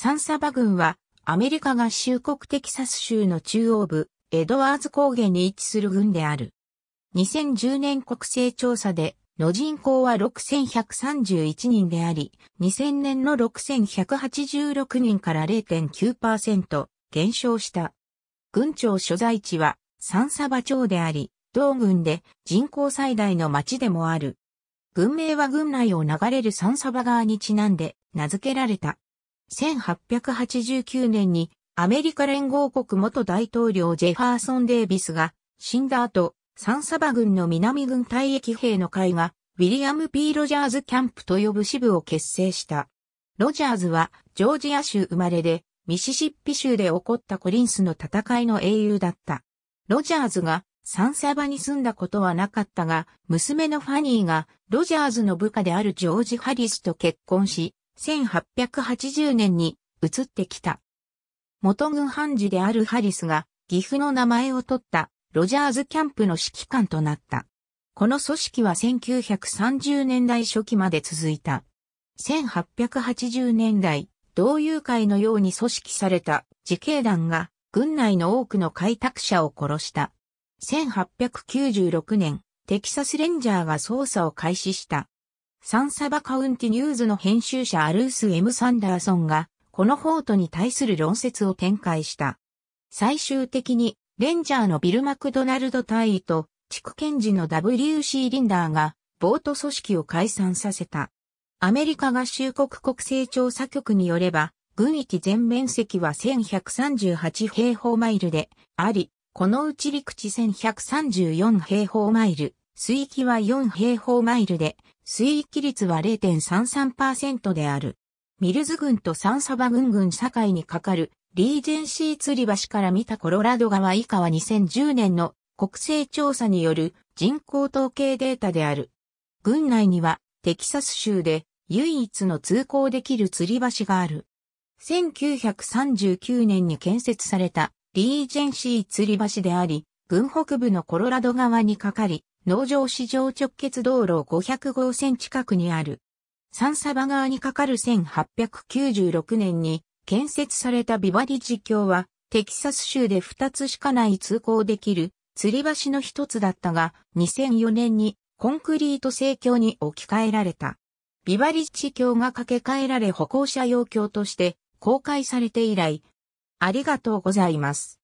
サンサバ郡は、アメリカ合衆国テキサス州の中央部、エドワーズ高原に位置する郡である。2010年国勢調査で、の人口は6131人であり、2000年の6186人から0.9%減少した。郡庁所在地は、サンサバ町であり、同郡で人口最大の町でもある。郡名は郡内を流れるサンサバ川にちなんで名付けられた。1889年にアメリカ連合国元大統領ジェファーソン・デイビスが死んだ後、サンサバ軍の南軍退役兵の会がウィリアム・ P・ ロジャーズ・キャンプと呼ぶ支部を結成した。ロジャーズはジョージア州生まれでミシシッピ州で起こったコリンスの戦いの英雄だった。ロジャーズがサンサバに住んだことはなかったが、娘のファニーがロジャーズの部下であるジョージ・ハリスと結婚し、1880年に移ってきた。元軍判事であるハリスが岐阜の名前を取ったロジャーズキャンプの指揮官となった。この組織は1930年代初期まで続いた。1880年代、同友会のように組織された自警団が軍内の多くの開拓者を殺した。1896年、テキサスレンジャーが捜査を開始した。サンサバカウンティニューズの編集者アルース・ M・ サンダーソンが、このフォートに対する論説を展開した。最終的に、レンジャーのビル・マクドナルド大尉と、地区検事の W.C. リンダーが、ボート組織を解散させた。アメリカ合衆国国勢調査局によれば、軍域全面積は1138平方マイルであり、このうち陸地1134平方マイル、水域は4平方マイルで水域率は0.33%である。ミルズ郡とサンサバ郡郡境にかかるリージェンシー吊り橋から見たコロラド川以下は2010年の国勢調査による人口統計データである。郡内にはテキサス州で唯一の通行できる吊り橋がある。1939年に建設されたリージェンシー吊り橋であり、郡北部のコロラド川にかかり、農場市場直結道路500号線近くにある。三サバ川に架かる1896年に建設されたビバリジ橋は、テキサス州で2つしかない通行できる吊り橋の一つだったが、2004年にコンクリート製橋に置き換えられた。ビバリッジ橋が架け替えられ歩行者用橋として公開されて以来、ありがとうございます。